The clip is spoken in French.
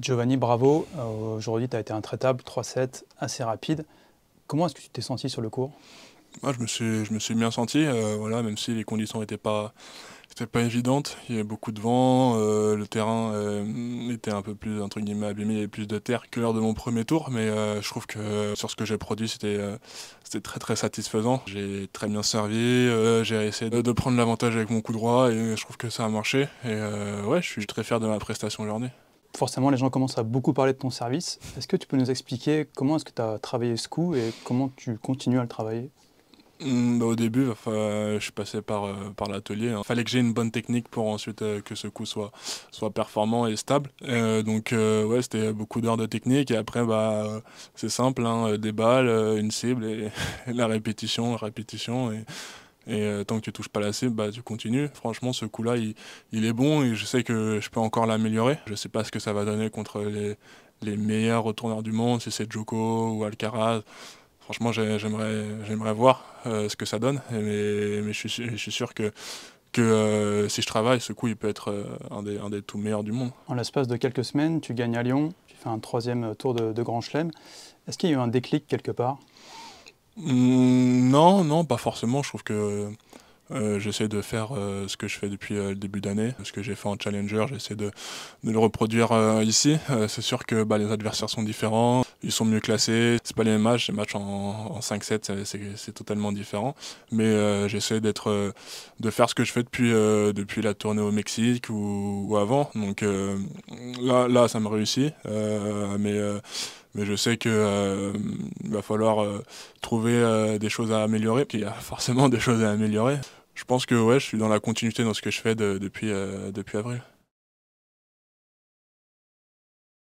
Giovanni, bravo. Euh, aujourd'hui, tu as été intraitable, 3-7, assez rapide. Comment est-ce que tu t'es senti sur le cours Moi, je, me suis, je me suis bien senti, euh, voilà, même si les conditions n'étaient pas, pas évidentes. Il y avait beaucoup de vent, euh, le terrain était un peu plus entre guillemets, abîmé, il y avait plus de terre que lors de mon premier tour. Mais je trouve que sur ce que j'ai produit, c'était très très satisfaisant. J'ai très bien servi, j'ai essayé de, prendre l'avantage avec mon coup droit et je trouve que ça a marché. Et ouais, je suis très fier de ma prestation aujourd'hui forcément, les gens commencent à beaucoup parler de ton service. Est-ce que tu peux nous expliquer comment est-ce que tu as travaillé ce coup et comment tu continues à le travailler mmh, bah, Au début, euh, je suis par, euh, par l'atelier. Il hein. fallait que j'ai une bonne technique pour ensuite euh, que ce coup soit, soit performant et stable. donc, ouais, c'était beaucoup d'heures de technique. Et après, bah, c'est simple, hein, des balles, une cible et, la répétition, la répétition. Et, et euh, tant que tu touches pas la cible, bah, tu continues. Franchement, ce coup-là, il, est bon et je sais que je peux encore l'améliorer. Je sais pas ce que ça va donner contre les, meilleurs retourneurs du monde, si c'est Joko ou Alcaraz. Franchement, j'aimerais, j'aimerais voir euh, ce que ça donne. Mais, je, suis, sûr que que euh, si je travaille, ce coup, il peut être un, des, un, des, tout meilleurs du monde. En l'espace de quelques semaines, tu gagnes à Lyon, tu fais un troisième tour de, de Grand Chelem. Est-ce qu'il y a eu un déclic quelque part Mm, non, non, pas forcément. Je trouve que euh, j'essaie de faire euh, ce que je fais depuis euh, le début d'année. Ce que j'ai fait en Challenger, j'essaie de, le reproduire ici. c'est sûr que bah, les adversaires sont différents, ils sont mieux classés. C'est pas les mêmes matchs, les matchs en, en 5-7, c'est, totalement différent. Mais j'essaie d'être, de faire ce que je fais depuis, depuis la tournée au Mexique ou, avant. Donc là, là, ça me réussit. mais mais je sais qu'il va falloir trouver euh, des choses à améliorer, il y a forcément des choses à améliorer. Je pense que ouais, je suis dans la continuité dans ce que je fais depuis, euh, depuis avril.